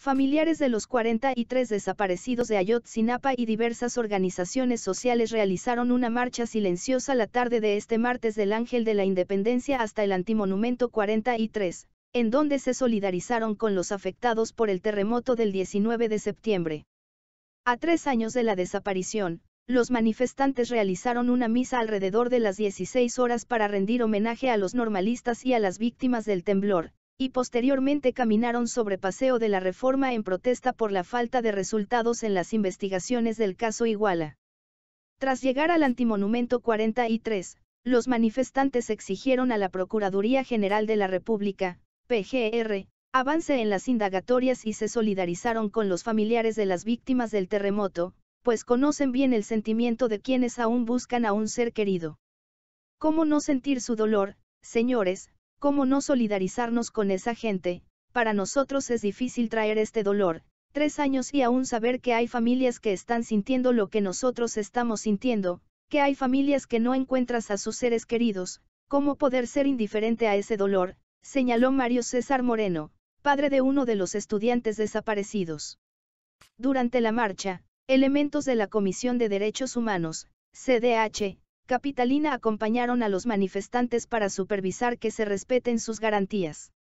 Familiares de los 43 desaparecidos de Ayotzinapa y diversas organizaciones sociales realizaron una marcha silenciosa la tarde de este martes del Ángel de la Independencia hasta el antimonumento 43, en donde se solidarizaron con los afectados por el terremoto del 19 de septiembre. A tres años de la desaparición, los manifestantes realizaron una misa alrededor de las 16 horas para rendir homenaje a los normalistas y a las víctimas del temblor, y posteriormente caminaron sobre Paseo de la Reforma en protesta por la falta de resultados en las investigaciones del caso Iguala. Tras llegar al antimonumento 43, los manifestantes exigieron a la Procuraduría General de la República, PGR, avance en las indagatorias y se solidarizaron con los familiares de las víctimas del terremoto, pues conocen bien el sentimiento de quienes aún buscan a un ser querido. ¿Cómo no sentir su dolor, señores? ¿Cómo no solidarizarnos con esa gente? Para nosotros es difícil traer este dolor, tres años y aún saber que hay familias que están sintiendo lo que nosotros estamos sintiendo, que hay familias que no encuentras a sus seres queridos, ¿cómo poder ser indiferente a ese dolor? señaló Mario César Moreno, padre de uno de los estudiantes desaparecidos. Durante la marcha, elementos de la Comisión de Derechos Humanos, CDH, Capitalina acompañaron a los manifestantes para supervisar que se respeten sus garantías.